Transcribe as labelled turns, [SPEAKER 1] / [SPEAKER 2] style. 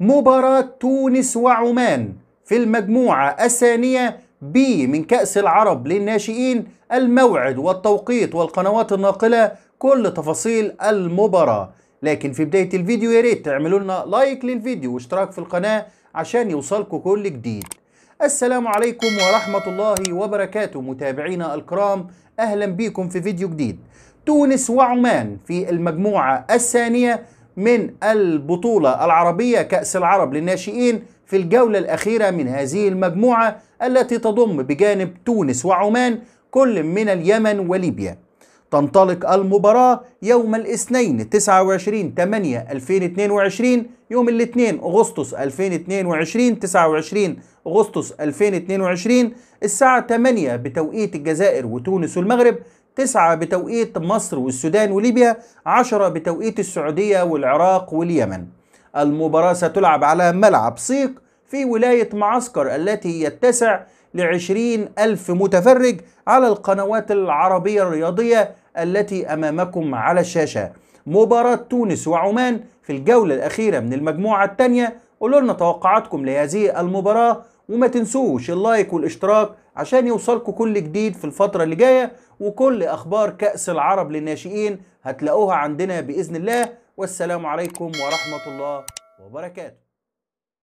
[SPEAKER 1] مباراة تونس وعمان في المجموعة الثانية بي من كأس العرب للناشئين الموعد والتوقيت والقنوات الناقلة كل تفاصيل المباراة لكن في بداية الفيديو يا ريت تعملوا لنا لايك للفيديو واشتراك في القناة عشان يوصلكم كل جديد السلام عليكم ورحمة الله وبركاته متابعينا الكرام أهلا بكم في فيديو جديد تونس وعمان في المجموعة الثانية من البطولة العربية كأس العرب للناشئين في الجولة الأخيرة من هذه المجموعة التي تضم بجانب تونس وعمان كل من اليمن وليبيا تنطلق المباراة يوم الاثنين 29 8 2022 يوم الاثنين أغسطس 2022 29 أغسطس 2022 الساعة 8 بتوقيت الجزائر وتونس والمغرب 9 بتوقيت مصر والسودان وليبيا 10 بتوقيت السعودية والعراق واليمن المباراة ستلعب على ملعب صيق في ولاية معسكر التي يتسع لعشرين ألف متفرج على القنوات العربية الرياضية التي أمامكم على الشاشة مباراة تونس وعمان في الجولة الأخيرة من المجموعة الثانية قولوا لنا توقعاتكم لهذه المباراة وما تنسوش اللايك والاشتراك عشان يوصلكم كل جديد في الفترة اللي جاية وكل أخبار كأس العرب للناشئين هتلاقوها عندنا بإذن الله والسلام عليكم ورحمة الله وبركاته